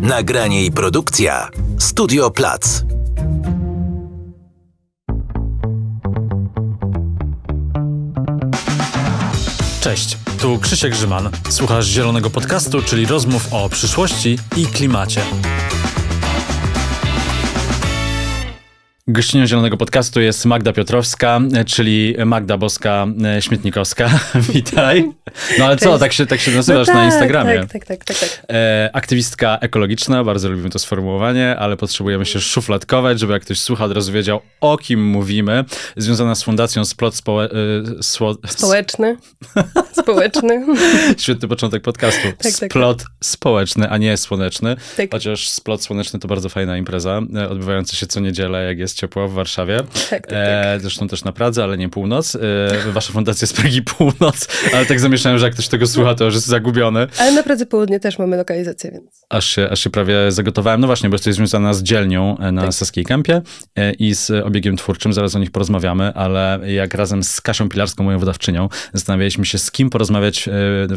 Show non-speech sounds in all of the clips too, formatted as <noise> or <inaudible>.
Nagranie i produkcja Studio Plac. Cześć, tu Krzysiek Grzyman. Słuchasz Zielonego Podcastu, czyli rozmów o przyszłości i klimacie. Gościnią Zielonego Podcastu jest Magda Piotrowska, czyli Magda Boska e, Śmietnikowska. <laughs> Witaj. No ale Cześć. co, tak się, tak się nazywasz no tak, na Instagramie. Tak, tak, tak. tak, tak. E, aktywistka ekologiczna, bardzo lubimy to sformułowanie, ale potrzebujemy się szufladkować, żeby jak ktoś słucha, od razu wiedział, o kim mówimy. Związana z Fundacją Splot Społe e, Społeczny. <laughs> Społeczny. Świetny początek podcastu. Tak, tak, tak, Splot społeczny, a nie słoneczny. Tak. Chociaż Splot Słoneczny to bardzo fajna impreza, e, odbywająca się co niedzielę, jak jest ciepło w Warszawie. Tak, tak, tak. E, zresztą też na Pradze, ale nie północ. E, wasza fundacja jest Pragi Północ, ale tak zamieszałem, że jak ktoś tego słucha, to już jest zagubiony. Ale na Pradze Południe też mamy lokalizację, więc. Aż się, aż się prawie zagotowałem. No właśnie, bo jesteś związana z dzielnią e, na tak. Saskiej Kępie e, i z obiegiem twórczym. Zaraz o nich porozmawiamy, ale jak razem z Kasią Pilarską, moją wydawczynią, zastanawialiśmy się, z kim porozmawiać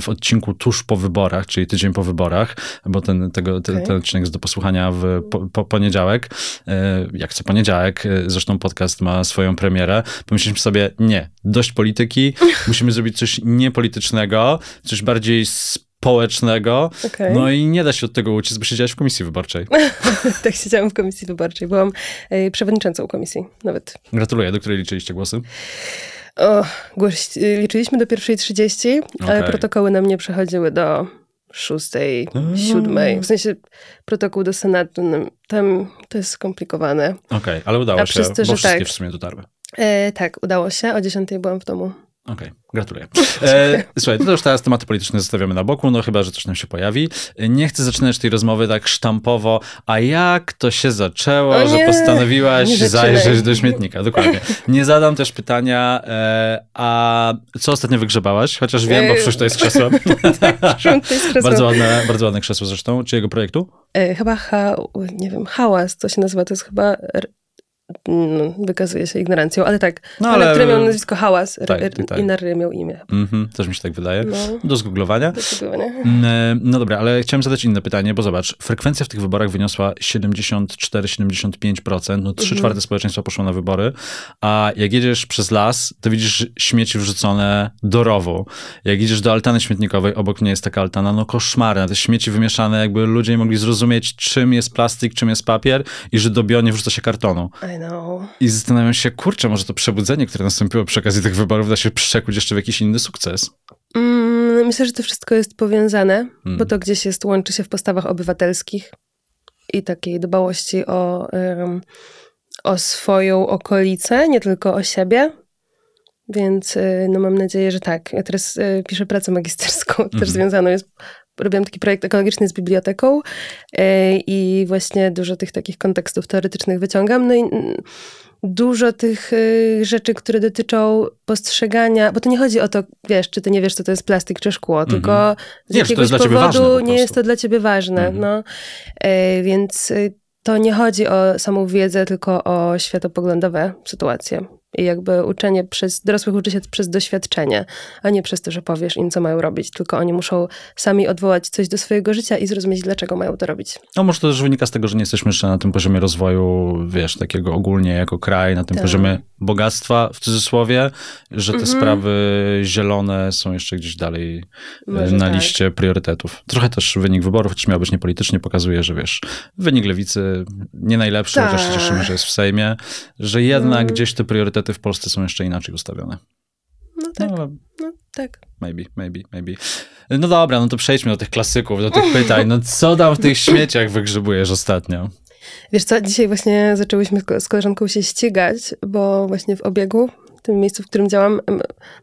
w odcinku tuż po wyborach, czyli tydzień po wyborach, bo ten, tego, okay. ten, ten odcinek jest do posłuchania w po, po poniedziałek. Jak co poniedziałek, jak e, zresztą podcast ma swoją premierę, pomyśleliśmy sobie, nie, dość polityki, <laughs> musimy zrobić coś niepolitycznego, coś bardziej społecznego. Okay. No i nie da się od tego uciec, bo siedziałaś w komisji wyborczej. <laughs> tak, siedziałam w komisji wyborczej. Byłam y, przewodniczącą komisji nawet. Gratuluję. Do której liczyliście głosy? O, liczyliśmy do pierwszej 30, okay. ale protokoły na mnie przechodziły do szóstej, siódmej. W sensie protokół do Senatu, no, tam to jest skomplikowane. Okej, okay, ale udało A się, bo wszystkie tak, w sumie dotarły. E, tak, udało się. O dziesiątej byłam w domu. Okej, okay, gratuluję. E, <laughs> słuchaj, to już teraz tematy polityczne zostawiamy na boku, no chyba, że coś nam się pojawi. Nie chcę zaczynać tej rozmowy tak sztampowo, a jak to się zaczęło, nie, że postanowiłaś zajrzeć do śmietnika, dokładnie. Nie zadam też pytania, e, a co ostatnio wygrzebałaś? Chociaż wiem, bo e, przecież to jest krzesło. <laughs> tak, <laughs> bardzo, ładne, bardzo ładne krzesło zresztą. Czyjego projektu? E, chyba, ha, nie wiem, hałas, co się nazywa, to jest chyba no, wykazuje się ignorancją, ale tak. No, ale... który miał nazwisko Hałas, tak, tak. Inarry miał imię. Mm -hmm, też mi się tak wydaje. No. Do zgooglowania. Do zgooglowania. Mm, e, no dobra, ale chciałem zadać inne pytanie, bo zobacz, frekwencja w tych wyborach wyniosła 74-75%, no 3 mhm. czwarte społeczeństwa poszło na wybory, a jak jedziesz przez las, to widzisz śmieci wrzucone do rowu. Jak idziesz do altany śmietnikowej, obok mnie jest taka altana, no koszmarne, te śmieci wymieszane, jakby ludzie nie mogli zrozumieć, czym jest plastik, czym jest papier i że do bio nie wrzuca się kartonu. No. I zastanawiam się, kurczę, może to przebudzenie, które nastąpiło przy okazji tych wyborów, da się przekuć jeszcze w jakiś inny sukces? Mm, myślę, że to wszystko jest powiązane, mm. bo mhm. to gdzieś jest, łączy się w postawach obywatelskich i takiej dbałości o, o swoją okolicę, nie tylko o siebie. Więc y, no, mam nadzieję, że tak. Ja teraz y, piszę pracę magisterską, mm <laughs> też mhm. związaną jest robiłam taki projekt ekologiczny z biblioteką e, i właśnie dużo tych takich kontekstów teoretycznych wyciągam. No i dużo tych e, rzeczy, które dotyczą postrzegania, bo to nie chodzi o to, wiesz, czy ty nie wiesz, co to jest plastik czy szkło, mm -hmm. tylko z nie, jakiegoś powodu nie jest to dla ciebie ważne. Mm -hmm. No. E, więc to nie chodzi o samą wiedzę, tylko o światopoglądowe sytuacje. I jakby uczenie przez dorosłych uczy się przez doświadczenie, a nie przez to, że powiesz im, co mają robić, tylko oni muszą sami odwołać coś do swojego życia i zrozumieć, dlaczego mają to robić. No może to też wynika z tego, że nie jesteśmy jeszcze na tym poziomie rozwoju, wiesz, takiego ogólnie jako kraj, na tym tak. poziomie bogactwa w cudzysłowie, że te mhm. sprawy zielone są jeszcze gdzieś dalej e, może na tak. liście priorytetów. Trochę też wynik wyborów, choć miał być niepolitycznie, pokazuje, że wiesz, wynik lewicy nie najlepszy, tak. chociaż się tak. cieszymy, że jest w Sejmie, że jednak mhm. gdzieś te priorytety priorytety w Polsce są jeszcze inaczej ustawione. No tak. No, no, tak. Maybe, maybe, maybe. No dobra, no to przejdźmy do tych klasyków, do tych pytań. No co tam w tych śmieciach wygrzebujesz ostatnio? Wiesz co, dzisiaj właśnie zaczęłyśmy z koleżanką się ścigać, bo właśnie w obiegu, w tym miejscu, w którym działam,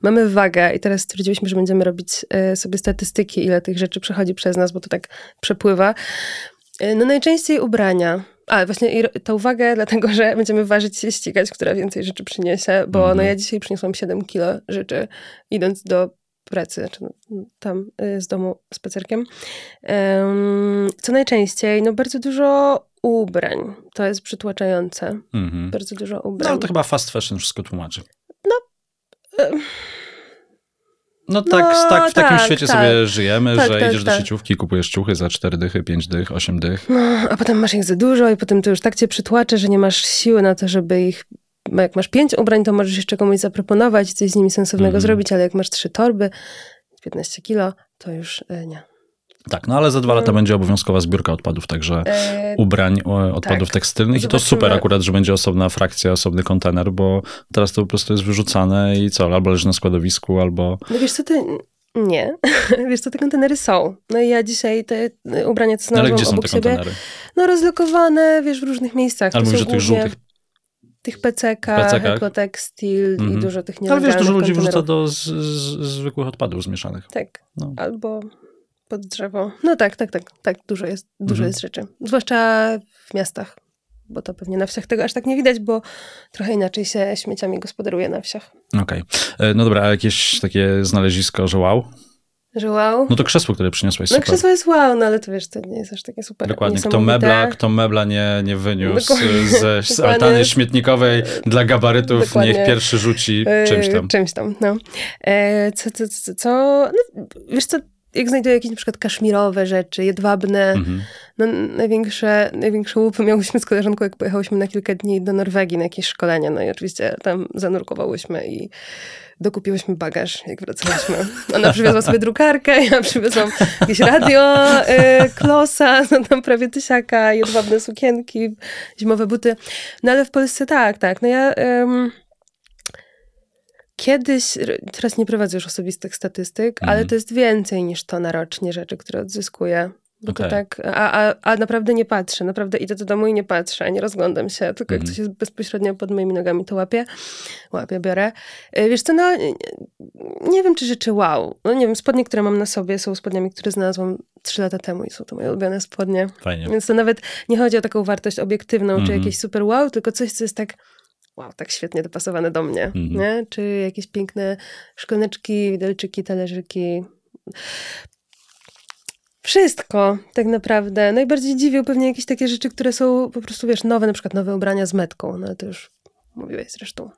mamy wagę i teraz stwierdziliśmy, że będziemy robić e, sobie statystyki, ile tych rzeczy przechodzi przez nas, bo to tak przepływa. E, no najczęściej ubrania ale właśnie tę uwagę, <laughs> dlatego że będziemy ważyć się, ścigać, która więcej rzeczy przyniesie, bo no mhm. ja dzisiaj przyniosłam 7 kilo rzeczy, idąc do pracy, znaczy tam y, z domu z Um, co najczęściej, no bardzo dużo ubrań. To jest przytłaczające. Mhm. Bardzo dużo ubrań. No ale to chyba fast fashion wszystko tłumaczy. No... No tak, no, tak w takim tak, świecie tak. sobie żyjemy, tak, że tak, idziesz do tak. sieciówki, kupujesz ciuchy za 4 dychy, 5 dych, 8 dych. No, a potem masz ich za dużo i potem to już tak cię przytłaczy, że nie masz siły na to, żeby ich... Jak masz pięć ubrań, to możesz jeszcze komuś zaproponować coś z nimi sensownego mm. zrobić, ale jak masz trzy torby, 15 kilo, to już e, nie. Tak, no ale za dwa lata mm. będzie obowiązkowa zbiórka odpadów, także e, ubrań, e, odpadów tak. tekstylnych Zobaczymy. i to super akurat, że będzie osobna frakcja, osobny kontener, bo teraz to po prostu jest wyrzucane i co, albo leży na składowisku, albo... No wiesz co, ty... Nie. <laughs> Wiesz co, te kontenery są. No i ja dzisiaj te e, ubrania, co no znalazłam Ale gdzie są te siebie, kontenery? No rozlokowane, wiesz, w różnych miejscach. Ale mówisz, że tych żółtych tych PCK, PCK. ekotekstil mm -hmm. i mhm. dużo tych nielegalnych Ale wiesz, dużo ludzi wrzuca do z, z, zwykłych odpadów zmieszanych. Tak. No. Albo pod drzewo. No tak, tak, tak, tak, dużo jest, dużo mhm. jest rzeczy. Zwłaszcza w miastach, bo to pewnie na wsiach tego aż tak nie widać, bo trochę inaczej się śmieciami gospodaruje na wsiach. Okej. Okay. E, no dobra, a jakieś takie znalezisko, że wow? Że wow. No to krzesło, które przyniosłeś, no, super. No krzesło jest wow, no ale to wiesz, to nie jest aż takie super. Dokładnie, kto mebla, kto mebla nie, nie wyniósł ze, z altany śmietnikowej dla gabarytów, Dokładnie. niech pierwszy rzuci e, czymś tam. Czymś tam, no. E, co, co, co, co? No, wiesz co, jak znajduję jakieś na przykład kaszmirowe rzeczy, jedwabne, mhm. no, największe, największe łupy miałyśmy z koleżanką, jak pojechałyśmy na kilka dni do Norwegii na jakieś szkolenia, no i oczywiście tam zanurkowałyśmy i dokupiłyśmy bagaż, jak wracaliśmy. Ona przywiozła sobie drukarkę, ja przywiozłam jakieś radio, y, klosa, no tam prawie tysiaka, jedwabne sukienki, zimowe buty. No ale w Polsce tak, tak, no ja... Kiedyś, teraz nie prowadzę już osobistych statystyk, mhm. ale to jest więcej niż to na rocznie rzeczy, które odzyskuję. Bo okay. to tak, a, a, a naprawdę nie patrzę, naprawdę idę do domu i nie patrzę, nie rozglądam się, tylko jak mhm. coś jest bezpośrednio pod moimi nogami, to łapię, łapię, biorę. Y, wiesz co, no y, nie wiem, czy rzeczy wow. No nie wiem, spodnie, które mam na sobie są spodniami, które znalazłam trzy lata temu i są to moje ulubione spodnie. Fajnie. Więc to nawet nie chodzi o taką wartość obiektywną, czy mhm. jakieś super wow, tylko coś, co jest tak wow, tak świetnie dopasowane do mnie, mhm. nie? Czy jakieś piękne szklaneczki, widelczyki, talerzyki. Wszystko tak naprawdę. Najbardziej no dziwił pewnie jakieś takie rzeczy, które są po prostu, wiesz, nowe, na przykład nowe ubrania z metką, no ale to już mówiłeś zresztą.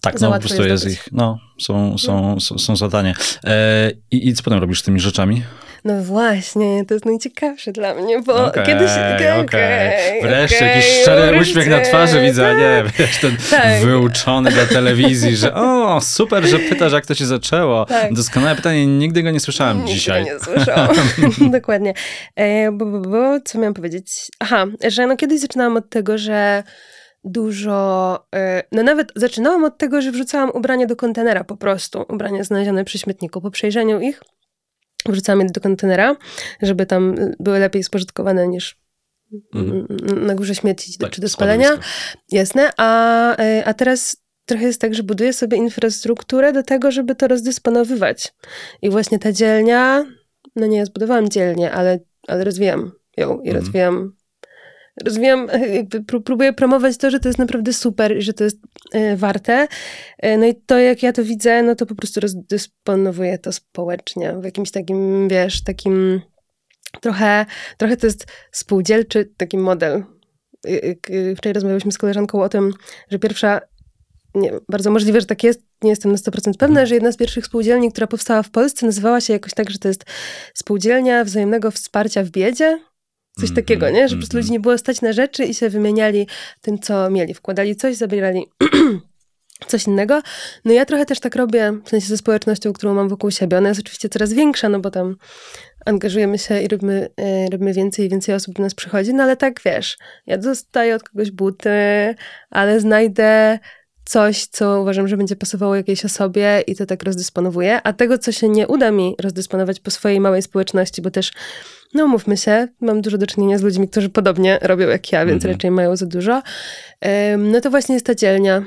Tak, no po prostu jest ich, no, są, są, są, są E, i, I co potem robisz z tymi rzeczami? No właśnie, to jest najciekawsze dla mnie, bo okay, kiedyś... Okej, okay, okay. Wreszcie okay, jakiś szczery wreszcie. uśmiech na twarzy widzę, nie? Tak. Wiesz, ten tak. wyuczony dla telewizji, że o, super, że pytasz, jak to się zaczęło. Tak. Doskonałe pytanie, nigdy go nie słyszałam nigdy dzisiaj. nie słyszałam, <laughs> dokładnie. E, bo, bo, bo, co miałam powiedzieć? Aha, że no kiedyś zaczynałam od tego, że dużo. E, no nawet zaczynałam od tego, że wrzucałam ubranie do kontenera po prostu. Ubrania znalezione przy śmietniku po przejrzeniu ich wrzucamy je do kontenera, żeby tam były lepiej spożytkowane niż mhm. na górze śmieci tak, czy do spalenia. Jasne. A, y, a teraz trochę jest tak, że buduję sobie infrastrukturę do tego, żeby to rozdysponowywać. I właśnie ta dzielnia, no nie, zbudowałam dzielnię, ale, ale rozwijam ją i mhm. rozwijam Rozumiem, e, jakby próbuję promować to, że to jest naprawdę super i że to jest e, warte. E, no i to, jak ja to widzę, no to po prostu rozdysponowuję to społecznie w jakimś takim, wiesz, takim trochę, trochę to jest spółdzielczy taki model. Wczoraj rozmawialiśmy z koleżanką o tym, że pierwsza nie, bardzo możliwe, że tak jest. Nie jestem na 100% pewna, mhm. że jedna z pierwszych spółdzielni, która powstała w Polsce, nazywała się jakoś tak, że to jest spółdzielnia wzajemnego wsparcia w biedzie, Coś takiego, mm-hmm, nie? Że po prostu mm-hmm. ludzi nie było stać na rzeczy i się wymieniali tym, co mieli. Wkładali coś, zabierali <clears throat> coś innego. No ja trochę też tak robię, w sensie ze społecznością, którą mam wokół siebie. Ona jest oczywiście coraz większa, no bo tam angażujemy się i robimy, e, robimy więcej i więcej osób do nas przychodzi, no ale tak, wiesz, ja dostaję od kogoś buty, ale znajdę coś, co uważam, że będzie pasowało jakiejś osobie i to tak rozdysponowuję. A tego, co się nie uda mi rozdysponować po swojej małej społeczności, bo też no mówmy się, mam dużo do czynienia z ludźmi, którzy podobnie robią jak ja, więc mm raczej mają za dużo. Um, no to właśnie jest ta dzielnia,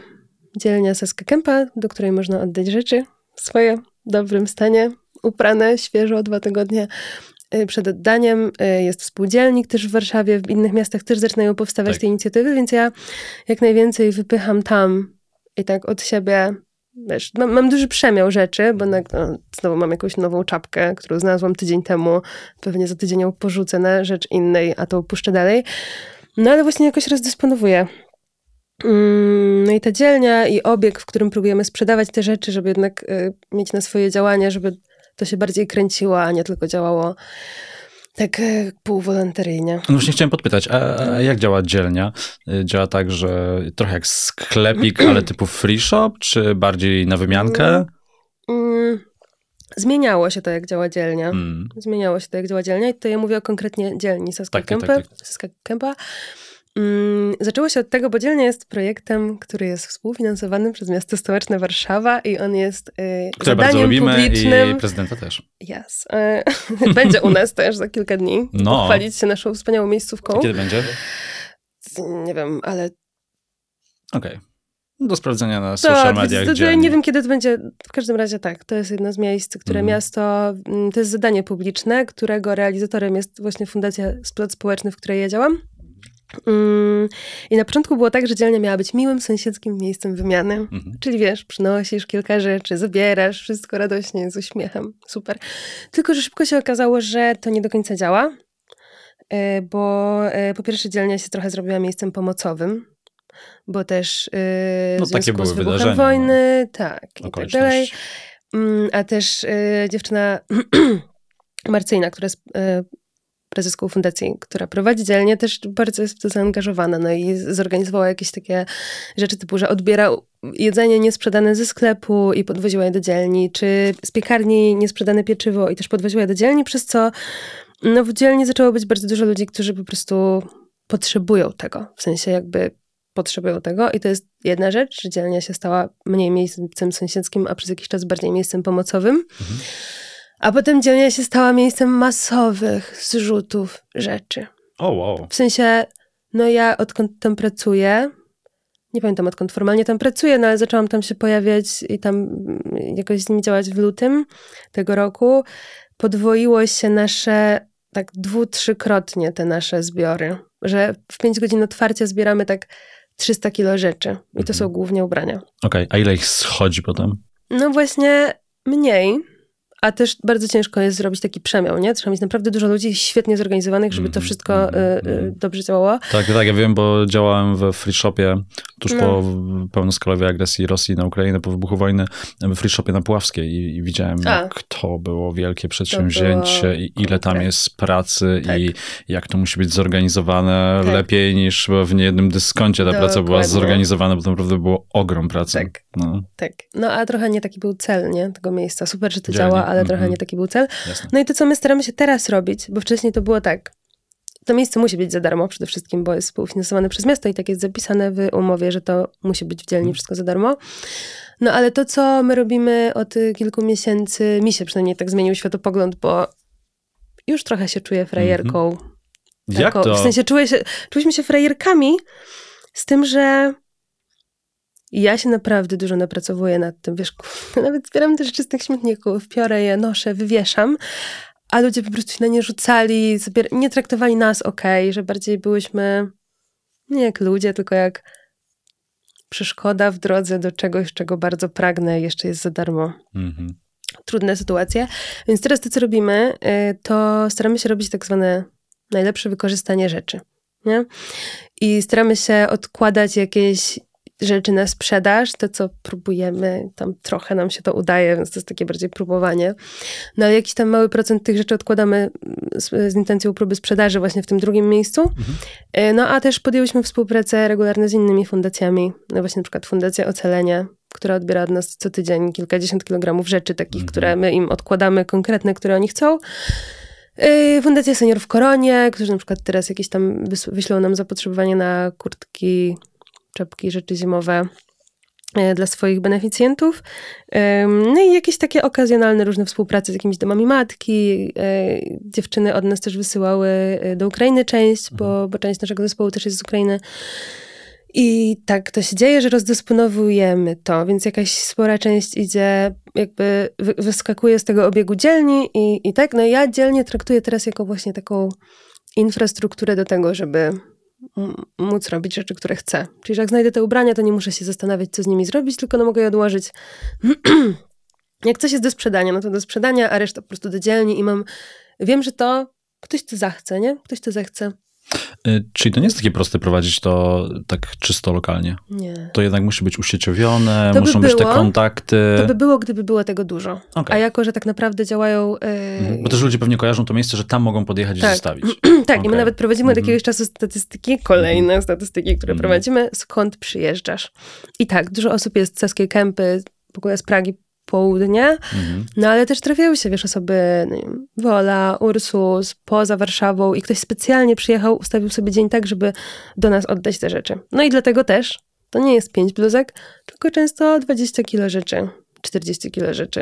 dzielnia Saskia Kępa, do której można oddać rzeczy swoje, w dobrym stanie, uprane, świeżo, dwa tygodnie e, przed oddaniem. E, jest współdzielnik też w Warszawie, w innych miastach też zaczynają powstawać tak. te inicjatywy, więc ja jak najwięcej wypycham tam i tak od siebie wiesz, mam, no, mam, duży przemiał rzeczy, bo na, no, znowu mam jakąś nową czapkę, którą znalazłam tydzień temu. Pewnie za tydzień ją porzucę na rzecz innej, a to puszczę dalej. No ale właśnie jakoś rozdysponowuję. Mm, no i ta dzielnia i obieg, w którym próbujemy sprzedawać te rzeczy, żeby jednak y, mieć na swoje działanie, żeby to się bardziej kręciło, a nie tylko działało tak e, półwolontaryjnie. No właśnie chciałem podpytać, a, a, jak działa dzielnia? E, działa tak, że trochę jak sklepik, <clears throat> ale typu free shop, czy bardziej na wymiankę? Mm, mm, zmieniało się to, jak działa dzielnia. Mm. Zmieniało się to, jak działa dzielnia i tutaj ja mówię o konkretnie dzielni Saska tak, Kempa. Tak, tak. tak. Mm, zaczęło się od tego, bo dzielnie jest projektem, który jest współfinansowany przez miasto stołeczne Warszawa i on jest yy, Które bardzo lubimy publicznym. i prezydenta też. Yes. E, <laughs> będzie u nas też za kilka dni. No. Chwalić się naszą wspaniałą miejscówką. kiedy będzie? Nie wiem, ale... Okej. Okay. No do sprawdzenia na tak, social media. mediach. To, to, nie wiem, kiedy to będzie. W każdym razie tak, to jest jedno z miejsc, które mhm. mm. miasto, to jest zadanie publiczne, którego realizatorem jest właśnie Fundacja Splot Społeczny, w której ja działam. Mm, I na początku było tak, że dzielnia miała być miłym sąsiedzkim miejscem wymiany. Mhm. Czyli wiesz, przynosisz kilka rzeczy, zabierasz, wszystko radośnie, z uśmiechem, super. Tylko, że szybko się okazało, że to nie do końca działa, e, bo e, po pierwsze dzielnia się trochę zrobiła miejscem pomocowym, bo też e, w no, związku z wybuchem no. wojny, no. tak, i tak dalej. Mm, a też dziewczyna <clears throat> Marcyjna, która jest prezeską fundacji, która prowadzi dzielnie, też bardzo jest w to zaangażowana. No i zorganizowała jakieś takie rzeczy typu, że odbiera jedzenie niesprzedane ze sklepu i podwoziła je do dzielni, czy z piekarni niesprzedane pieczywo i też podwoziła je do dzielni, przez co no, w dzielni zaczęło być bardzo dużo ludzi, którzy po prostu potrzebują tego. W sensie jakby potrzebują tego i to jest jedna rzecz, że dzielnia się stała mniej miejscem sąsiedzkim, a przez jakiś czas bardziej miejscem pomocowym. Mhm. A potem dzielnia się stała miejscem masowych zrzutów rzeczy. O, oh, wow. W sensie, no ja odkąd tam pracuję, nie pamiętam odkąd formalnie tam pracuję, no ale zaczęłam tam się pojawiać i tam mm, jakoś z nimi działać w lutym tego roku. Podwoiło się nasze, tak dwu, trzykrotnie te nasze zbiory, że w pięć godzin otwarcia zbieramy tak 300 kilo rzeczy i to mhm. są głównie ubrania. Okej, okay. a ile ich schodzi potem? No właśnie mniej, a też bardzo ciężko jest zrobić taki przemiał, nie? Trzeba mieć naprawdę dużo ludzi świetnie zorganizowanych, żeby to mhm, wszystko mhm, y, y, mhm, dobrze działało. Tak, tak, ja wiem, bo działałem w free shopie tuż no. po pełnoskalowej agresji Rosji na Ukrainę, po wybuchu wojny, w free shopie na Puławskiej i, i widziałem, jak to było wielkie przedsięwzięcie było... i ile tam jest pracy tak. i jak to musi być zorganizowane tak. lepiej niż w niejednym dyskoncie ta praca była zorganizowana, bo to naprawdę było ogrom pracy. Tak. No. tak. No a trochę nie taki był cel, nie? Tego miejsca. Super, że to Dzielnik. działa, ale mm-hmm. trochę mhm. nie taki był cel. Jasne. No i to, co my staramy się teraz robić, bo wcześniej to było tak, to miejsce musi być za darmo przede wszystkim, bo jest współfinansowane przez miasto i tak jest zapisane w umowie, że to musi być w dzielni mhm. wszystko za darmo. No ale to, co my robimy od kilku miesięcy, mi się przynajmniej tak zmienił światopogląd, bo już trochę się czuję frajerką. Mm-hmm. Jak to? W sensie czuję się, czuliśmy się frajerkami z tym, że i ja się naprawdę dużo napracowuję nad tym. Wiesz, <laughs> nawet zbieram też czystych z tych śmietników, piorę je, noszę, wywieszam, a ludzie po prostu się na nie rzucali, nie traktowali nas ok, że bardziej byłyśmy nie jak ludzie, tylko jak przeszkoda w drodze do czegoś, czego bardzo pragnę, jeszcze jest za darmo. Mhm. Trudne sytuacje. Więc teraz to, co robimy, y, to staramy się robić tak zwane najlepsze wykorzystanie rzeczy. Nie? I staramy się odkładać jakieś rzeczy na sprzedaż, to co próbujemy, tam trochę nam się to udaje, więc to jest takie bardziej próbowanie. No ale jakiś tam mały procent tych rzeczy odkładamy mm, z, z intencją próby sprzedaży właśnie w tym drugim miejscu. Mhm. E, no a też podjęliśmy współpracę regularnie z innymi fundacjami, no właśnie na przykład Fundacja Ocalenia, która odbiera od nas co tydzień kilkadziesiąt kilogramów rzeczy takich, mhm. które my im odkładamy konkretne, które oni chcą. E, Fundacja Senior w Koronie, którzy na przykład teraz jakieś tam wyślą nam zapotrzebowanie na kurtki czapki, rzeczy zimowe e, dla swoich beneficjentów. No i jakieś takie okazjonalne różne współprace z jakimiś domami matki. E, dziewczyny od nas też wysyłały e, do Ukrainy część, bo, mhm. bo część naszego zespołu też jest z Ukrainy. I tak to się dzieje, że rozdysponowujemy to, więc jakaś spora część idzie, jakby wyskakuje z tego obiegu dzielni i, i tak. No ja dzielnie traktuję teraz jako właśnie taką infrastrukturę do tego, żeby móc robić rzeczy, które chcę. Czyli jak znajdę te ubrania, to nie muszę się zastanawiać, co z nimi zrobić, tylko no mogę je odłożyć. <clears throat> jak coś jest do sprzedania, no to do sprzedania, a reszta po prostu do dzielni i mam... Wiem, że to ktoś to zachce, nie? Ktoś to zechce. Y, czyli to nie jest takie proste prowadzić to tak czysto lokalnie. Nie. To jednak musi być usieciowione, muszą być te kontakty. To by było, gdyby było tego dużo. Okay. A jako, że tak naprawdę działają... Yy... Bo też ludzie pewnie kojarzą to miejsce, że tam mogą podjechać tak. <clears throat> tak. i zostawić. tak, okay. i my nawet prowadzimy od mhm. jakiegoś czasu statystyki, kolejne mm. statystyki, które mm. prowadzimy, skąd przyjeżdżasz. I tak, dużo osób jest z Saskiej Kępy, w ogóle z Pragi południe, mhm. no ale też trafiały się, wiesz, osoby no, wiem, Wola, Ursus, poza Warszawą i ktoś specjalnie przyjechał, ustawił sobie dzień tak, żeby do nas oddać te rzeczy. No i dlatego też to nie jest 5 bluzek, tylko często 20 kilo rzeczy, 40 kilo rzeczy.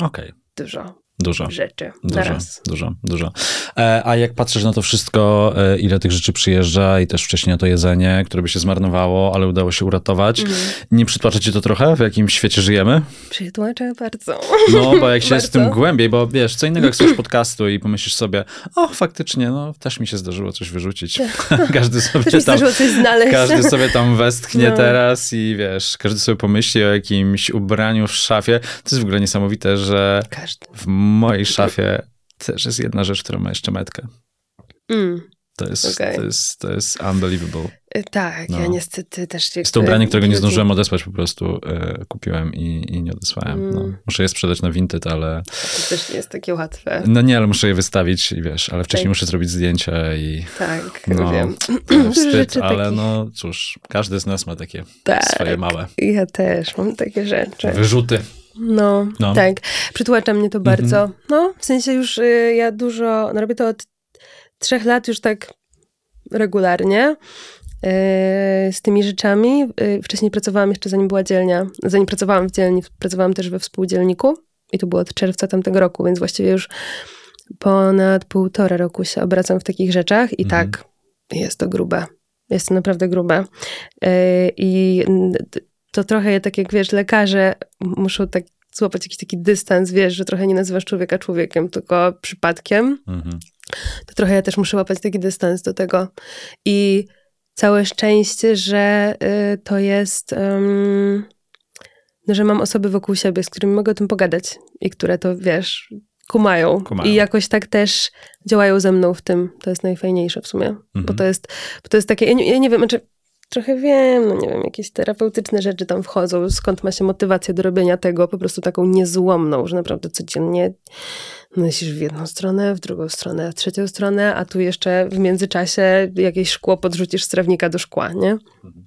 Okej. Okay. Dużo. Dużo. rzeczy. Dużo, dużo, dużo. E, a jak patrzysz na to wszystko, e, ile tych rzeczy przyjeżdża i też wcześniej na to jedzenie, które by się zmarnowało, ale udało się uratować, mm. nie przytłacza ci to trochę, w jakim świecie żyjemy? Przytłaczę bardzo. No, bo jak się jest <laughs> w tym głębiej, bo wiesz, co innego jak słuchasz podcastu i pomyślisz sobie, o, faktycznie, no, też mi się zdarzyło coś wyrzucić. <laughs> każdy sobie też tam, coś znaleźć. Każdy sobie tam westchnie no. teraz i wiesz, każdy sobie pomyśli o jakimś ubraniu w szafie. To jest w ogóle niesamowite, że każdy. w mojej szafie też jest jedna rzecz, która ma jeszcze metkę. Mm. To, jest, okay. to, jest, to jest unbelievable. Y, tak, no. ja niestety też... Jest to ubranie, którego nie zdążyłem odesłać po prostu. Y, kupiłem i, i, nie odesłałem. No. Mm. No. Muszę je sprzedać na Vinted, ale... To też nie jest takie łatwe. No nie, ale muszę je wystawić i wiesz, ale wcześniej tak. muszę zrobić zdjęcia i... Tak, no, wiem. <clears throat> Wstyd, ale takich... no cóż, każdy z nas ma takie tak, swoje małe. ja też mam takie rzeczy. Wyrzuty. No, no, tak. Przytłacza mnie to mhm. bardzo. Mm -hmm. No, w sensie już y, ja dużo, no robię to od trzech lat już tak regularnie y, z tymi rzeczami. Y, wcześniej pracowałam jeszcze zanim była dzielnia. Zanim pracowałam w dzielni, pracowałam też we współdzielniku i to było od czerwca tamtego roku, więc właściwie już ponad półtora roku się obracam w takich rzeczach i mm -hmm. tak, jest to grube. Jest to naprawdę grube. Y, I to trochę je tak jak wiesz, lekarze muszą tak złapać jakiś taki dystans, wiesz, że trochę nie nazywasz człowieka człowiekiem, tylko przypadkiem. Mhm. To trochę ja też muszę łapać taki dystans do tego. I całe szczęście, że y, to jest. Um, no, że mam osoby wokół siebie, z którymi mogę o tym pogadać i które to wiesz, kumają. kumają. I jakoś tak też działają ze mną w tym. To jest najfajniejsze w sumie, mhm. bo, to jest, bo to jest takie. Ja nie, ja nie wiem, znaczy trochę wiem, no nie wiem, jakieś terapeutyczne rzeczy tam wchodzą, skąd ma się motywację do robienia tego, po prostu taką niezłomną, że naprawdę codziennie nosisz w jedną stronę, w drugą stronę, w trzecią stronę, a tu jeszcze w międzyczasie jakieś szkło podrzucisz z trawnika do szkła, nie? Mhm.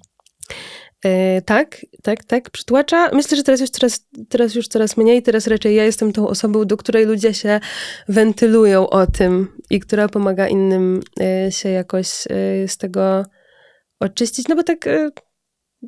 E, tak, tak, tak, przytłacza. Myślę, że teraz już, coraz, teraz już coraz mniej, teraz raczej ja jestem tą osobą, do której ludzie się wentylują o tym i która pomaga innym e, się jakoś e, z tego oczyścić, no bo tak, y,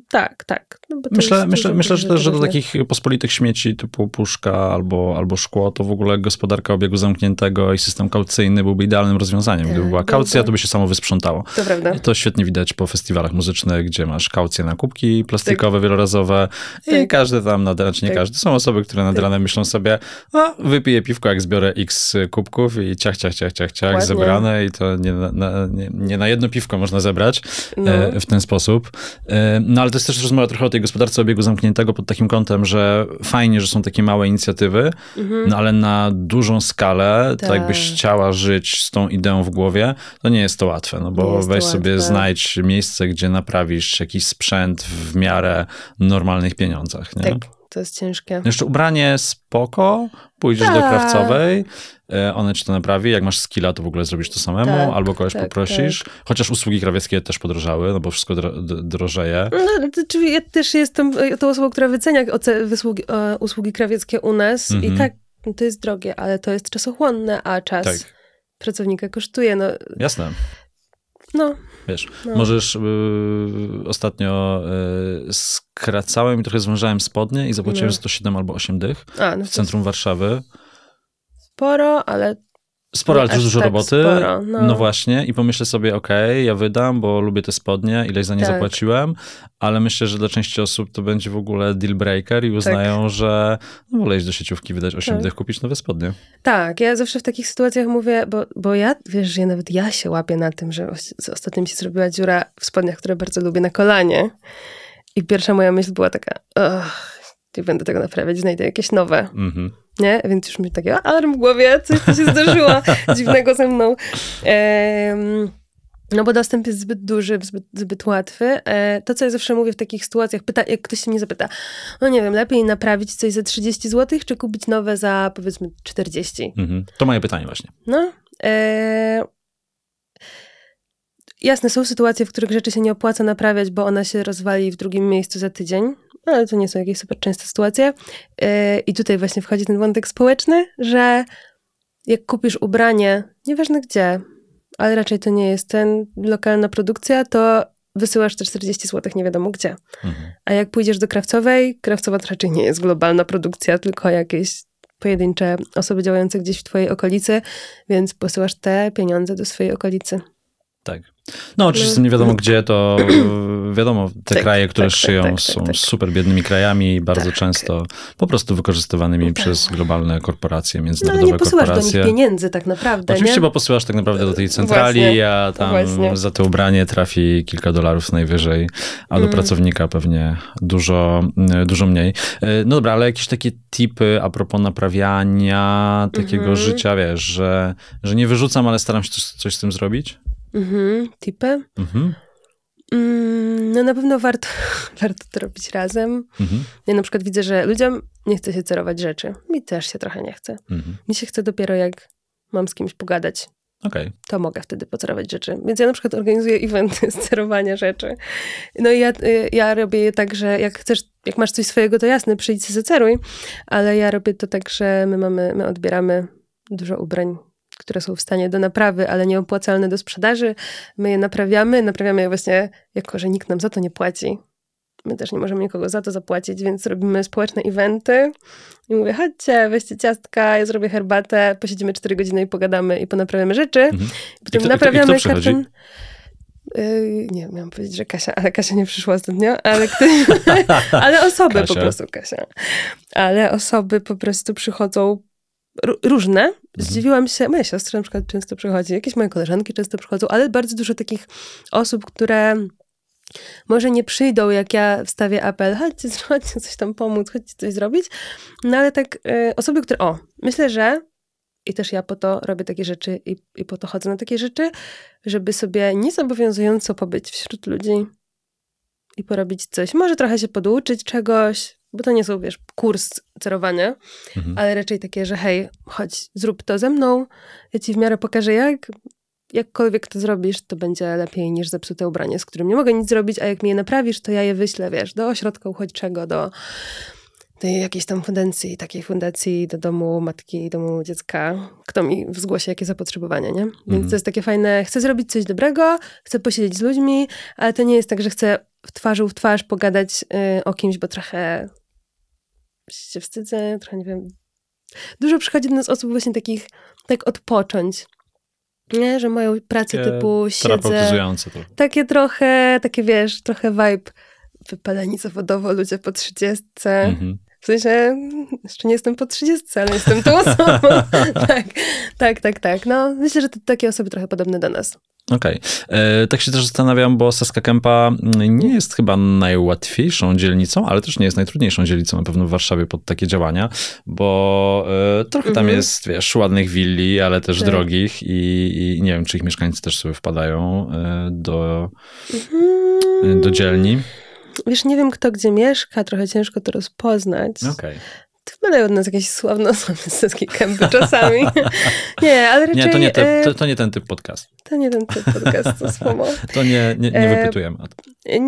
tak, tak. No myślę, myślę, myślę że też, że do takich pospolitych śmieci typu puszka albo, albo szkło, to w ogóle gospodarka obiegu zamkniętego i system kaucyjny byłby idealnym rozwiązaniem. Gdyby e, była kaucja, to by się samo wysprzątało. To prawda. I to świetnie widać po festiwalach muzycznych, gdzie masz kaucje na kubki plastikowe, tak. wielorazowe i tak. każdy tam nadal czy nie tak. każdy, są osoby, które nad tak. ranem myślą sobie, no wypiję piwko, jak zbiorę x kubków i ciach, ciach, ciach, ciach, ciach, Ładnie. zebrane i to nie na, nie, nie na jedno piwko można zebrać no. E, w ten sposób. E, no ale to jest też rozmowa trochę o tej gospodarce obiegu zamkniętego pod takim kątem, że fajnie, że są takie małe inicjatywy, mhm. no ale na dużą skalę, tak. tak jakbyś chciała żyć z tą ideą w głowie, to nie jest to łatwe, no bo weź łatwe. sobie znajdź miejsce, gdzie naprawisz jakiś sprzęt w miarę normalnych pieniądzach, nie? Tak. To jest ciężkie. Jeszcze ubranie spoko, pójdziesz tak. do krawcowej, E, one ci to naprawi. Jak masz skilla, to w ogóle zrobisz to samemu, tak, albo kogoś tak, poprosisz. Tak. Chociaż usługi krawieckie też podrożały, no bo wszystko dro drożeje. No, czyli ja też jestem e, tą osobą, która wycenia usługi, e, usługi krawieckie u nas mhm. i tak, to jest drogie, ale to jest czasochłonne, a czas tak. pracownika kosztuje. No. Jasne. No. Wiesz, no. możesz. Y, ostatnio y, skracałem i trochę zwężałem spodnie i zapłaciłem no. 107 albo 8 dych A, no w centrum Warszawy sporo, ale Sporo, ale też dużo tak roboty. Sporo, no. no. właśnie, i pomyślę sobie, okej, okay, ja wydam, bo lubię te spodnie, ileś za nie tak. zapłaciłem, ale myślę, że dla części osób to będzie w ogóle deal breaker i tak. uznają, tak. że no, wolę iść do sieciówki, wydać 8 tak. dych, kupić nowe spodnie. Tak, ja zawsze w takich sytuacjach mówię, bo, bo ja, wiesz, że ja nawet ja się łapię na tym, że ostatnio mi się zrobiła dziura w spodniach, które bardzo lubię, na kolanie. I pierwsza moja myśl była taka, och, będę tego naprawiać, znajdę jakieś nowe. Mm -hmm. Nie? Więc już mi taki alarm w głowie, coś tu się zdarzyło <laughs> dziwnego ze mną. no bo dostęp jest zbyt duży, zbyt, zbyt łatwy. E, to, co ja zawsze mówię w takich sytuacjach, pyta, jak ktoś się mnie zapyta, no nie wiem, lepiej naprawić coś za 30 zł, czy kupić nowe za powiedzmy 40? Mm -hmm. To moje pytanie właśnie. No. E, jasne, są sytuacje, w których rzeczy się nie opłaca naprawiać, bo ona się rozwali w drugim miejscu za tydzień no ale to nie są jakieś super częste sytuacje. Yy, I tutaj właśnie wchodzi ten wątek społeczny, że jak kupisz ubranie, nieważne gdzie, ale raczej to nie jest ten lokalna produkcja, to wysyłasz te 40 zł nie wiadomo gdzie. Mhm. A jak pójdziesz do krawcowej, krawcowa to raczej nie jest globalna produkcja, tylko jakieś pojedyncze osoby działające gdzieś w twojej okolicy, więc posyłasz te pieniądze do swojej okolicy. Tak. No, oczywiście no. nie wiadomo gdzie, to <clears throat> wiadomo, te tak, kraje, tak, które tak, szyją, tak, są tak, tak. super biednymi krajami, bardzo często po prostu wykorzystywanymi przez globalne korporacje, no, międzynarodowe korporacje. No, nie posyłasz korporacje. do nich pieniędzy tak naprawdę, Oczywiście, nie? bo posyłasz tak naprawdę do tej centrali, właśnie, a tam właśnie. za to ubranie trafi kilka dolarów najwyżej, a do mm. pracownika pewnie dużo, y, dużo mniej. Y, no dobra, ale jakieś takie tipy a propos naprawiania takiego mm -hmm. życia, wiesz, że, że nie wyrzucam, ale staram się coś, coś z tym zrobić? Mhm, tipy? Mhm. Mm, no na pewno warto, <laughs> warto to robić razem. Mhm. Ja na przykład widzę, że ludziom nie chce się cerować rzeczy. Mi też się trochę nie chce. Mhm. Mi się chce dopiero jak mam z kimś pogadać. Okay. To mogę wtedy pocerować rzeczy. Więc ja na przykład organizuję eventy <laughs> z cerowania rzeczy. No i ja, y, ja robię je tak, że jak chcesz, jak masz coś swojego, to jasne, przyjdź zaceruj. Ale ja robię to tak, że my mamy, my odbieramy dużo ubrań które są w stanie do naprawy, ale nieopłacalne do sprzedaży. My je naprawiamy, naprawiamy je właśnie jako, że nikt nam za to nie płaci. My też nie możemy nikogo za to zapłacić, więc robimy społeczne eventy. I mówię, chodźcie, weźcie ciastka, ja zrobię herbatę, posiedzimy 4 godziny i pogadamy i ponaprawiamy rzeczy. Mhm. Potem I to, naprawiamy i to, i to nie, miałam powiedzieć, że Kasia, ale Kasia nie przyszła ostatnio, ale, <laughs> ale osoby Kasia. po prostu, Kasia. Ale osoby po prostu przychodzą różne. Mhm. Zdziwiłam się, moja siostra na przykład często przychodzi, jakieś moje koleżanki często przychodzą, ale bardzo dużo takich osób, które może nie przyjdą, jak ja wstawię apel, chodźcie, chodźcie coś tam pomóc, chodźcie coś zrobić, no ale tak y, osoby, które, o, myślę, że i też ja po to robię takie rzeczy i, i po to chodzę na takie rzeczy, żeby sobie niezobowiązująco pobyć wśród ludzi i porobić coś. Może trochę się poduczyć czegoś, bo to nie są, wiesz, kurs cerowany, mhm. ale raczej takie, że hej, chodź, zrób to ze mną, ja ci w miarę pokażę jak, jakkolwiek to zrobisz, to będzie lepiej niż zepsute ubranie, z którym nie mogę nic zrobić, a jak mi je naprawisz, to ja je wyślę, wiesz, do ośrodka uchodźczego, do, tej jakiejś tam fundacji, takiej fundacji, do domu matki, domu dziecka, kto mi zgłosi jakie zapotrzebowanie, nie? Więc mhm. to jest takie fajne, chcę zrobić coś dobrego, chcę posiedzieć z ludźmi, ale to nie jest tak, że chcę w twarzy w twarz pogadać y, o kimś, bo trochę się wstydzę, trochę nie wiem. Dużo przychodzi do nas osób właśnie takich, tak odpocząć. Nie? Że mają pracę takie typu siedzę. Trochę. Takie trochę, takie wiesz, trochę vibe wypaleni zawodowo ludzie po trzydziestce. Mhm. W sensie, jeszcze nie jestem po 30, ale jestem tą osobą. <laughs> tak, tak, tak, tak. No, myślę, że to takie osoby trochę podobne do nas. Okej. Okay. E, tak się też zastanawiam, bo Saska Kępa mm, nie jest chyba najłatwiejszą dzielnicą, ale też nie jest najtrudniejszą dzielnicą na pewno w Warszawie pod takie działania, bo y, trochę tam mm -hmm. jest, wiesz, ładnych willi, ale też tak. drogich i, i, nie wiem, czy ich mieszkańcy też sobie wpadają y, do, mm -hmm. y, do dzielni. Wiesz, nie wiem kto gdzie mieszka, trochę ciężko to rozpoznać. Okay. Wpadają od nas jakieś sławne osoby z Saskiej Kępy <laughs> czasami. nie, ale raczej... Nie, to nie, te, e, to, to nie, ten typ podcast. To nie ten typ podcastu, <laughs> słowo. to nie, nie, nie e, wypytujemy. E,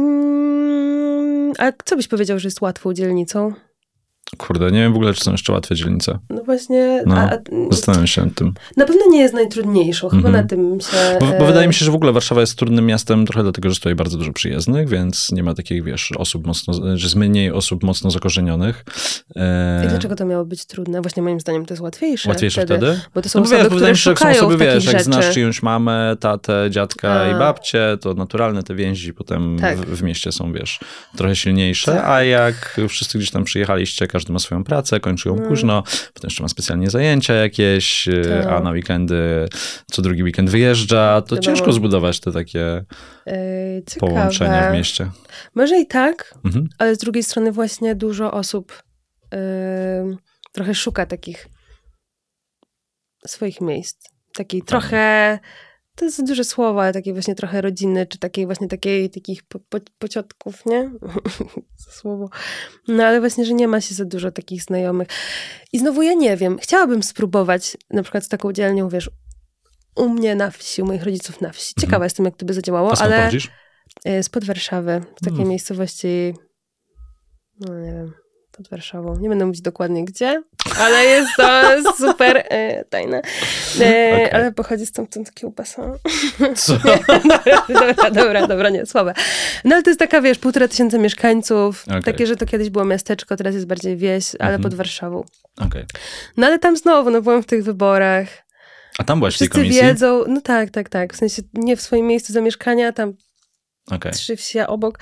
a co byś powiedział, że jest łatwą dzielnicą? Kurde, nie wiem w ogóle, czy są jeszcze łatwe dzielnice. No właśnie. No, a, a, zastanawiam się nad tym. Na pewno nie jest najtrudniejszą, chyba mm -hmm. na tym się... Bo, bo e, wydaje mi się, że w ogóle Warszawa jest trudnym miastem trochę dlatego, że jest tutaj bardzo dużo przyjezdnych, więc nie ma takich, wiesz, osób mocno, że jest mniej osób mocno zakorzenionych. E... I dlaczego to miało być trudne? Właśnie moim zdaniem to jest łatwiejsze. Łatwiejsze wtedy? wtedy? Bo to są no, osoby, wiesz, które szukają są osoby, wiesz, jak znasz czyjąś mamę, tatę, dziadka a. i babcię, to naturalne te więzi potem tak. w, w, mieście są, wiesz, trochę silniejsze, tak. a jak wszyscy gdzieś tam przyjechaliście, każdy ma swoją pracę, kończy ją no. późno, potem jeszcze ma specjalnie zajęcia jakieś, y, tak. a na weekendy co drugi weekend wyjeżdża. To Wiadomo. ciężko zbudować te takie połączenia w mieście. Może i tak, mhm. ale z drugiej strony właśnie dużo osób yy, trochę szuka takich swoich miejsc. Takiej tak. trochę to jest duże słowo, ale takiej właśnie trochę rodziny, czy takiej właśnie takiej, takich po, po, pociotków, nie? <laughs> słowo. No ale właśnie, że nie ma się za dużo takich znajomych. I znowu ja nie wiem, chciałabym spróbować na przykład z taką dzielnią, wiesz, u mnie na wsi, u moich rodziców na wsi. Ciekawa mhm. jestem, jak to by zadziałało, A ale... E, z Spod Warszawy, w takiej mm. miejscowości, no nie wiem, pod Warszawą. Nie będę mówić dokładnie gdzie, ale jest to <laughs> super e, tajne. E, okay. Ale pochodzi stamtąd kiełbasa. Co? <laughs> dobra, dobra, dobra, nie, słabe. No ale to jest taka, wiesz, półtora tysiąca mieszkańców. Okay. Takie, że to kiedyś było miasteczko, teraz jest bardziej wieś, ale mhm. pod Warszawą. Okay. No ale tam znowu, no byłam w tych wyborach. A tam byłaś Wszyscy w tej komisji? wiedzą, no tak, tak, tak. W sensie nie w swoim miejscu zamieszkania, tam Okay. Trzy wsie obok.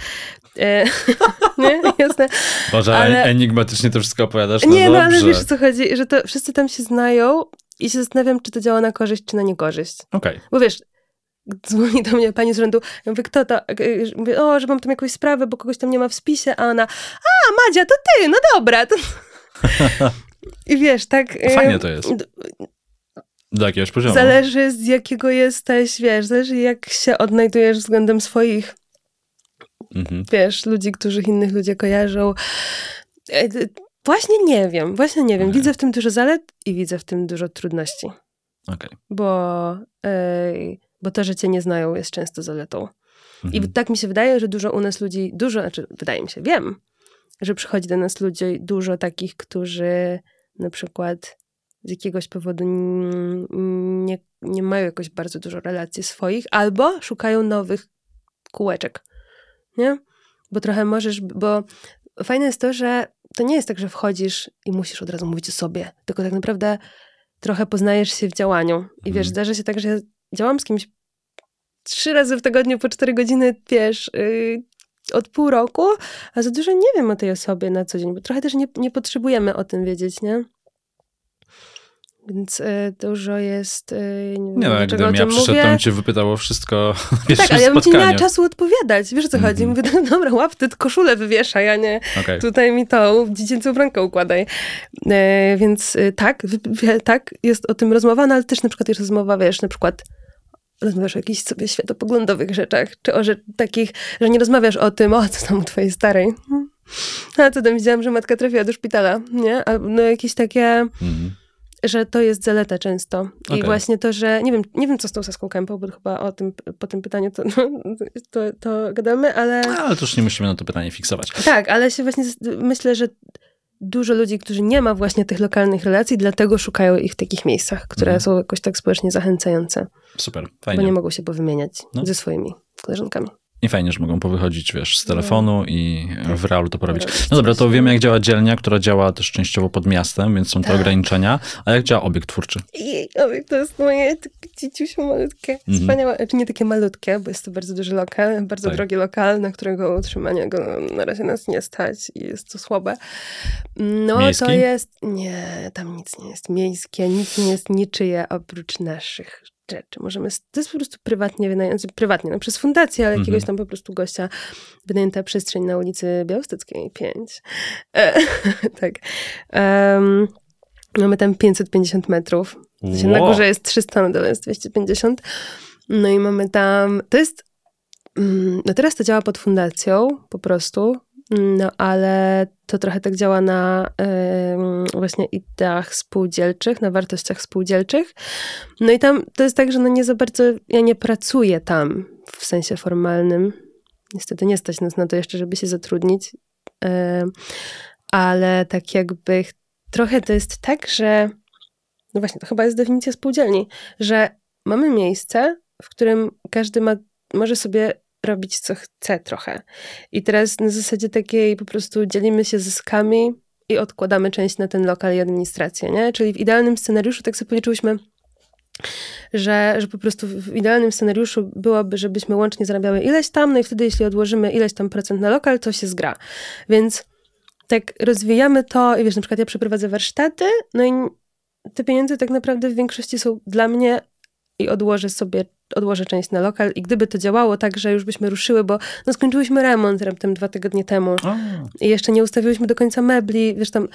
E, <laughs> nie, jasne. Boże, e, ale... enigmatycznie to wszystko opowiadasz. No nie, dobrze. no ale wiesz o co chodzi, że to wszyscy tam się znają i się zastanawiam, czy to działa na korzyść, czy na niekorzyść. Okej. Okay. Bo wiesz, dzwoni do mnie pani z rzędu, ja mówię, kto to? E, e, mówię, o, że mam tam jakąś sprawę, bo kogoś tam nie ma w spisie, a ona, a Madzia, to ty, no dobra. To... <laughs> I wiesz, tak... Fajnie to jest. Do jakiegoś poziomu. Zależy z jakiego jesteś, wiesz, zależy jak się odnajdujesz względem swoich, mhm. wiesz, ludzi, których innych ludzie kojarzą. E, właśnie nie wiem, właśnie nie wiem. Okay. Widzę w tym dużo zalet i widzę w tym dużo trudności. Okay. Bo, yy, bo to, że cię nie znają jest często zaletą. Mhm. I tak mi się wydaje, że dużo u nas ludzi, dużo, znaczy wydaje mi się, wiem, że przychodzi do nas ludzi dużo takich, którzy na przykład z jakiegoś powodu nie, nie mają jakoś bardzo dużo relacji swoich, albo szukają nowych kółeczek, nie? Bo trochę możesz, bo fajne jest to, że to nie jest tak, że wchodzisz i musisz od razu mówić o sobie, tylko tak naprawdę trochę poznajesz się w działaniu. I wiesz, mhm. zdarza się tak, że ja działam z kimś trzy razy w tygodniu po cztery godziny, wiesz, yy, od pół roku, a za dużo nie wiem o tej osobie na co dzień, bo trochę też nie, nie potrzebujemy o tym wiedzieć, nie? Więc e, dużo jest. E, nie, nie no, gdybym ja przyszedł, mówię. to bym cię wypytało wszystko. <laughs> No tak, ale ja bym ci nie miała czasu odpowiadać. Wiesz o co mm -hmm. chodzi? Mhm. Mówię, <laughs> dobra, łap, ty koszulę wywieszaj, a nie okay. tutaj mi to dziecięcą brankę układaj. E, więc tak, tak, jest o tym rozmowa, no, ale też na przykład jest rozmowa, wiesz, na przykład rozmawiasz o jakichś sobie światopoglądowych rzeczach, czy o rzeczach takich, że nie rozmawiasz o tym, o co tam u twojej starej. Hmm. A co tam widziałam, że matka trafiła do szpitala, nie? A, no jakieś takie... Mm -hmm że to jest zaleta często. Okay. I właśnie to, że nie wiem, nie wiem co z tą Saską Kępą, bo chyba o tym, po tym pytaniu to, no, to, to gadamy, ale... No, ale to już nie musimy na to pytanie fiksować. Tak, ale się właśnie myślę, że dużo ludzi, którzy nie ma właśnie tych lokalnych relacji, dlatego szukają ich w takich miejscach, które mhm. są jakoś tak społecznie zachęcające. Super, fajnie. Bo nie mogą się powymieniać no. ze swoimi koleżankami nie fajnie, że mogą powychodzić, wiesz, z no. telefonu i tak. w realu to porobić. No dobra, to wiemy, jak działa dzielnia, która działa też częściowo pod miastem, więc są te tak. ograniczenia. A jak działa obiekt twórczy? I obiekt to jest moje dzieciusiu malutkie, mhm. wspaniałe, czy znaczy nie takie malutkie, bo jest to bardzo duży lokal, bardzo tak. drogi lokal, na którego utrzymanie go na razie nas nie stać i jest to słabe. No Miejski? to jest, nie, tam nic nie jest miejskie, nic nie jest niczyje oprócz naszych rzeczy. Możemy, to jest po prostu prywatnie wynajęte, znaczy prywatnie, no przez fundację, ale jakiegoś mhm. tam po prostu gościa wynajęta przestrzeń na ulicy Białostockiej 5. E, <laughs> tak. Um, mamy tam 550 metrów. wow. Na górze jest 300, na dole jest 250. No i mamy tam, to jest, mm, no teraz to działa pod fundacją po prostu, no ale to trochę tak działa na yy, właśnie ideach spółdzielczych, na wartościach spółdzielczych. No i tam to jest tak, że no nie za bardzo, ja nie pracuję tam w sensie formalnym. Niestety nie stać nas na to jeszcze, żeby się zatrudnić. Yy, ale tak jakby trochę to jest tak, że no właśnie, to chyba jest definicja spółdzielni, że mamy miejsce, w którym każdy ma, może sobie robić co chce trochę. I teraz na zasadzie takiej po prostu dzielimy się zyskami i odkładamy część na ten lokal i administrację, nie? Czyli w idealnym scenariuszu tak sobie policzyłyśmy, że, że po prostu w idealnym scenariuszu byłoby, żebyśmy łącznie zarabiały ileś tam, no i wtedy jeśli odłożymy ileś tam procent na lokal, to się zgra. Więc tak rozwijamy to i wiesz, na przykład ja przeprowadzę warsztaty, no i te pieniądze tak naprawdę w większości są dla mnie i odłożę sobie odłożę część na lokal i gdyby to działało tak, że już byśmy ruszyły, bo no skończyłyśmy remont raptem dwa tygodnie temu A. i jeszcze nie ustawiłyśmy do końca mebli, wiesz tam,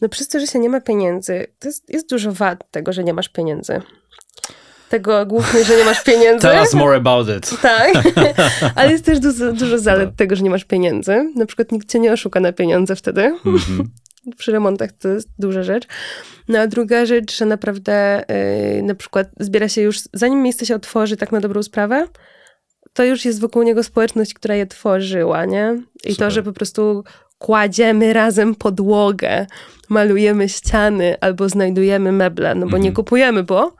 no przez to, że się nie ma pieniędzy, to jest, jest dużo wad tego, że nie masz pieniędzy tego głównie, że nie masz pieniędzy. Tell us more about it. Tak, <laughs> ale jest też dużo, dużo zalet no. tego, że nie masz pieniędzy. Na przykład nikt cię nie oszuka na pieniądze wtedy. Mm -hmm przy remontach to jest duża rzecz. No a druga rzecz, że naprawdę yy, na przykład zbiera się już, zanim miejsce się otworzy tak na dobrą sprawę, to już jest wokół niego społeczność, która je tworzyła, nie? I Super. to, że po prostu kładziemy razem podłogę, malujemy ściany albo znajdujemy meble, no bo nie mhm. kupujemy, bo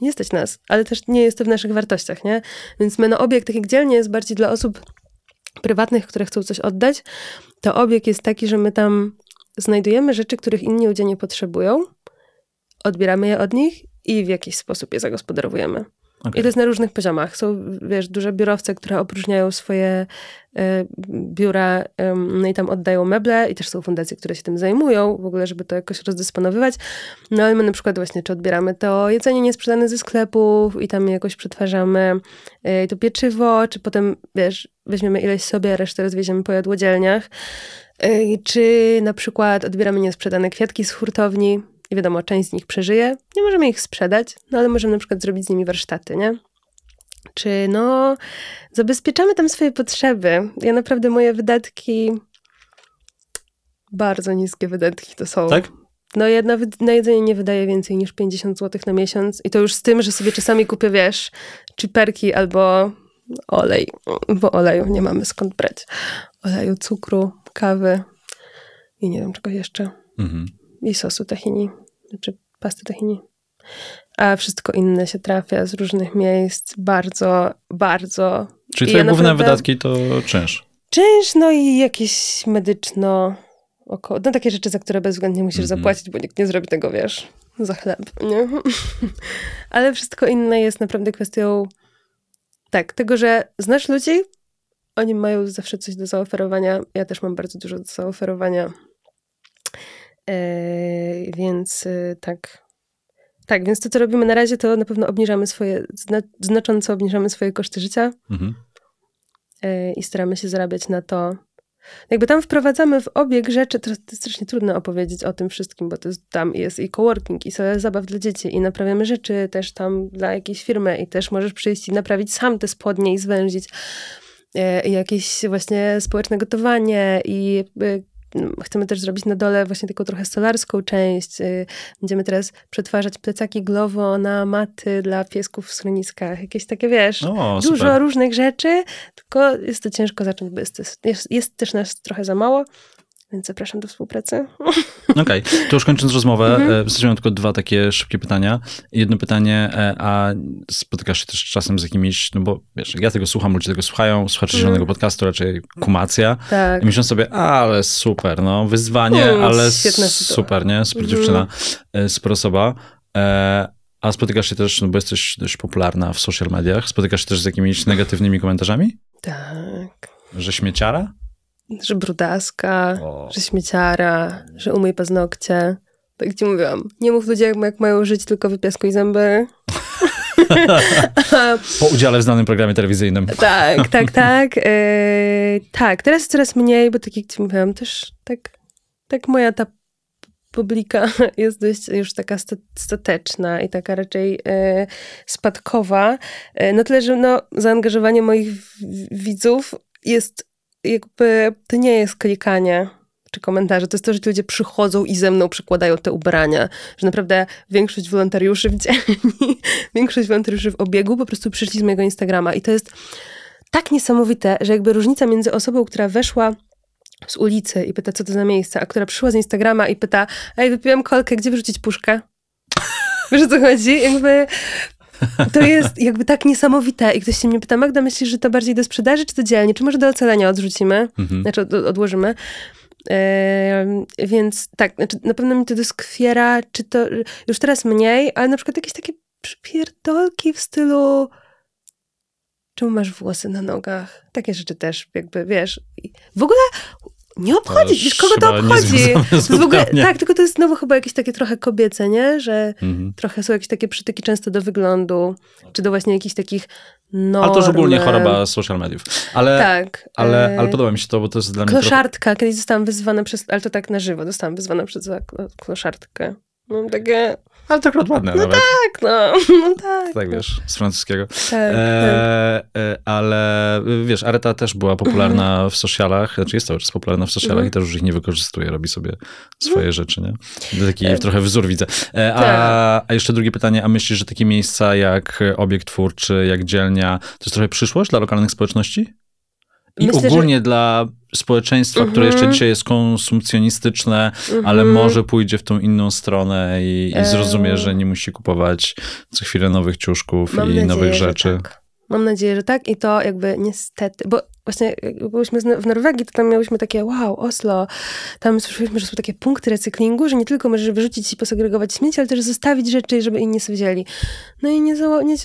nie jesteś nas, ale też nie jest to w naszych wartościach, nie? Więc my na no, obiekt takich dzielnie jest bardziej dla osób prywatnych, które chcą coś oddać, to obieg jest taki, że my tam znajdujemy rzeczy, których inni ludzie nie potrzebują, odbieramy je od nich i w jakiś sposób je zagospodarowujemy. Okay. I to jest na różnych poziomach. Są, wiesz, duże biurowce, które opróżniają swoje y, biura y, no i tam oddają meble i też są fundacje, które się tym zajmują w ogóle, żeby to jakoś rozdysponowywać. No ale my na przykład właśnie, czy odbieramy to jedzenie niesprzedane ze sklepów i tam jakoś przetwarzamy, y, to pieczywo, czy potem, wiesz, weźmiemy ileś sobie, resztę rozwieziemy po jadłodzielniach. E, czy na przykład odbieramy niesprzedane kwiatki z hurtowni, i wiadomo, część z nich przeżyje, nie możemy ich sprzedać, no ale możemy na przykład zrobić z nimi warsztaty, nie? Czy no, zabezpieczamy tam swoje potrzeby. Ja naprawdę moje wydatki, bardzo niskie wydatki to są. Tak? No ja nawet na jedzenie nie wydaję więcej niż 50 zł na miesiąc i to już z tym, że sobie czasami kupię, wiesz, perki albo olej, bo oleju nie mamy skąd brać. Oleju, cukru, kawy i nie wiem czego jeszcze. Mhm. I sosu tahini czy znaczy pasty tahini. A wszystko inne się trafia z różnych miejsc, bardzo, bardzo. Czyli I twoje ja główne naprawdę... wydatki to czynsz? Czynsz, no i jakieś medyczno, około, no takie rzeczy, za które bezwzględnie musisz mm -hmm. zapłacić, bo nikt nie zrobi tego, wiesz, za chleb, nie? <laughs> Ale wszystko inne jest naprawdę kwestią tak, tego, że znasz ludzi, oni mają zawsze coś do zaoferowania, ja też mam bardzo dużo do zaoferowania. Yy, więc y, tak, tak, więc to, co robimy na razie, to na pewno obniżamy swoje, znacząco obniżamy swoje koszty życia mhm. Yy, i staramy się zarabiać na to. Jakby tam wprowadzamy w obieg rzeczy, to jest strasznie trudno opowiedzieć o tym wszystkim, bo to jest, tam jest i coworking, i sala zabaw dla dzieci, i naprawiamy rzeczy też tam dla jakiejś firmy, i też możesz przyjść i naprawić sam te spodnie i zwęzić. I yy, jakieś właśnie społeczne gotowanie i no, chcemy też zrobić na dole właśnie taką trochę stolarską część. Y, będziemy teraz przetwarzać plecaki Glovo na maty dla piesków w schroniskach. Jakieś takie, wiesz, o, dużo różnych rzeczy, tylko jest to ciężko zacząć, bo jest, jest, jest też nas trochę za mało. Więc zapraszam do współpracy. Okej, okay. to już kończąc rozmowę, mhm. E, tylko dwa takie szybkie pytania. Jedno pytanie, e, a spotykasz się też czasem z jakimiś, no bo wiesz, ja tego słucham, ludzie tego słuchają, słuchacze mm. zielonego podcastu, raczej kumacja. Tak. I myślą sobie, ale super, no wyzwanie, mm, ale super, nie? Super mhm. dziewczyna, mhm. super osoba. A spotykasz się też, no bo jesteś dość popularna w social mediach, spotykasz się też z jakimiś negatywnymi komentarzami? Tak. Że śmieciara? że brudaska, o. że śmieciara, że umyj paznokcie. Tak ci mówiłam. Nie mów ludziom, jak mają żyć, tylko wypiaskuj zęby. <laughs> po udziale w znanym programie telewizyjnym. tak, <laughs> tak, tak. Yy, tak, teraz coraz mniej, bo tak jak ci mówiłam, też tak, tak moja ta publika <laughs> jest dość już taka stateczna i taka raczej e, spadkowa. E, no tyle, że no, zaangażowanie moich widzów jest jakby to nie jest klikanie czy komentarze, to jest to, że ludzie przychodzą i ze mną przekładają te ubrania. Że naprawdę większość wolontariuszy widzieli, <laughs> większość wolontariuszy w obiegu po prostu przyszli z mojego Instagrama. I to jest tak niesamowite, że jakby różnica między osobą, która weszła z ulicy i pyta, co to za miejsce, a która przyszła z Instagrama i pyta, ej, wypiłem kolkę, gdzie wyrzucić puszkę? <laughs> Wiesz o co chodzi? Jakby <laughs> To jest jakby tak niesamowite. I ktoś się mnie pyta, Magda, myślisz, że to bardziej do sprzedaży czy do dzielni? Czy może do ocalenia odrzucimy? Mhm. Znaczy od, odłożymy. Yy, więc tak, znaczy na pewno mi to doskwiera, czy to już teraz mniej, ale na przykład jakieś takie przypierdolki w stylu czemu masz włosy na nogach? Takie rzeczy też jakby, wiesz. W ogóle nie obchodzi, wiesz, kogo to obchodzi? To ogóle, tak, tylko to jest znowu chyba jakieś takie trochę kobiece, nie? Że mhm. trochę są jakieś takie przytyki często do wyglądu, czy do właśnie jakichś takich norm. Ale to już ogólnie choroba social mediów. Ale, tak. Ale, e, ale podoba mi się to, bo to jest dla mnie... Kloszartka, kiedyś zostałam wyzwana przez, ale to tak na żywo, zostałam wyzwana przez kloszartkę. Mam takie... Ale to akurat ładne. No nawet. Tak. tak, no, <laughs> no tak. Tak, no. wiesz, z francuskiego. Tak, e, tak. E, e ale y, wiesz, Areta też była popularna w socialach, znaczy jest cały czas popularna w socialach mm i też już ich nie wykorzystuje, robi sobie swoje mm rzeczy, nie? Taki e. trochę wzór widzę. E, a, tak. a jeszcze drugie pytanie, a myślisz, że takie miejsca jak obiekt twórczy, jak dzielnia, to jest trochę przyszłość dla lokalnych społeczności? I Myślę, ogólnie że... dla społeczeństwa, mm -hmm. które jeszcze mhm. dzisiaj jest konsumpcjonistyczne, mm -hmm. ale mhm. może pójdzie w tą inną stronę i, i zrozumie, że nie musi kupować co chwilę nowych ciuszków Mam i nadzieję, nowych rzeczy. Tak. Mam nadzieję, że tak i to jakby niestety, bo właśnie jak byliśmy w Norwegii, to tam miałyśmy takie wow, Oslo, tam słyszeliśmy, że są takie punkty recyklingu, że nie tylko możesz wyrzucić i posegregować śmieci, ale też zostawić rzeczy, żeby inni sobie wzięli. No i nie, nie,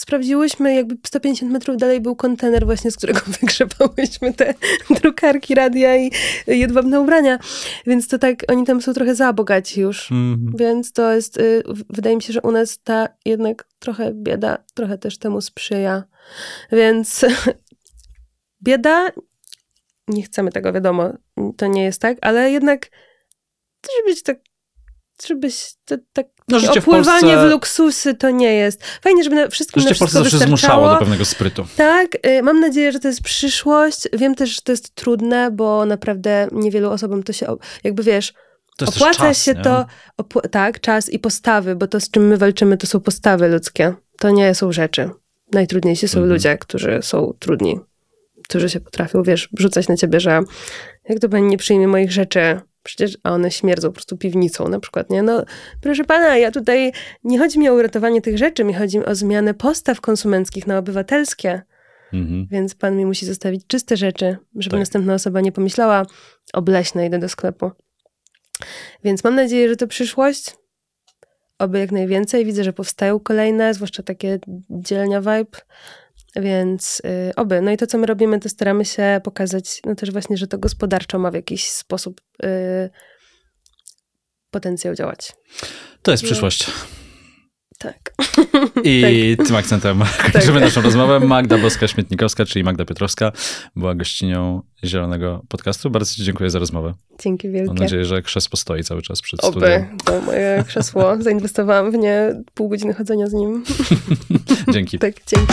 sprawdziłyśmy, jakby 150 metrów dalej był kontener właśnie, z którego <laughs> wygrzebałyśmy te drukarki, radia i jedwabne ubrania. Więc to tak, oni tam są trochę za bogaci już. Mm -hmm. Więc to jest, y, wydaje mi się, że u nas ta jednak trochę bieda, trochę też temu sprzyja. Więc <laughs> bieda, nie chcemy tego, wiadomo, to nie jest tak, ale jednak żeby być tak, żebyś tak no, życie Opływanie w, Polsce... w, luksusy to nie jest. Fajnie, żeby na wszystkim życie na wszystko w Polsce zawsze zmuszało do pewnego sprytu. Tak, y, mam nadzieję, że to jest przyszłość. Wiem też, że to jest trudne, bo naprawdę niewielu osobom to się, jakby wiesz, opłaca czas, się nie? to, tak, czas i postawy, bo to, z czym my walczymy, to są postawy ludzkie. To nie są rzeczy. Najtrudniejsi są mhm. ludzie, którzy są trudni, którzy się potrafią, wiesz, rzucać na ciebie, że jak to pani nie przyjmie moich rzeczy, Przecież a one śmierdzą po prostu piwnicą na przykład, nie? No, proszę pana, ja tutaj, nie chodzi mi o uratowanie tych rzeczy, mi chodzi o zmianę postaw konsumenckich na obywatelskie. Mhm. Więc pan mi musi zostawić czyste rzeczy, żeby tak. następna osoba nie pomyślała, obleśne idę do sklepu. Więc mam nadzieję, że to przyszłość. Oby jak najwięcej. Widzę, że powstają kolejne, zwłaszcza takie dzielnia Vibe, więc y, oby. No i to, co my robimy, to staramy się pokazać no też właśnie, że to gospodarczo ma w jakiś sposób y, potencjał działać. To jest przyszłość. Tak. I <laughs> tak. tym akcentem <laughs> tak. kończymy tak. naszą rozmowę. Magda Boska-Śmietnikowska, czyli Magda Piotrowska, była gościnią Zielonego Podcastu. Bardzo ci dziękuję za rozmowę. Dzięki wielkie. Mam nadzieję, że krzesło stoi cały czas przed Oby, studiem. to moje krzesło. <laughs> Zainwestowałam w nie pół godziny chodzenia z nim. dzięki. Tak, dzięki.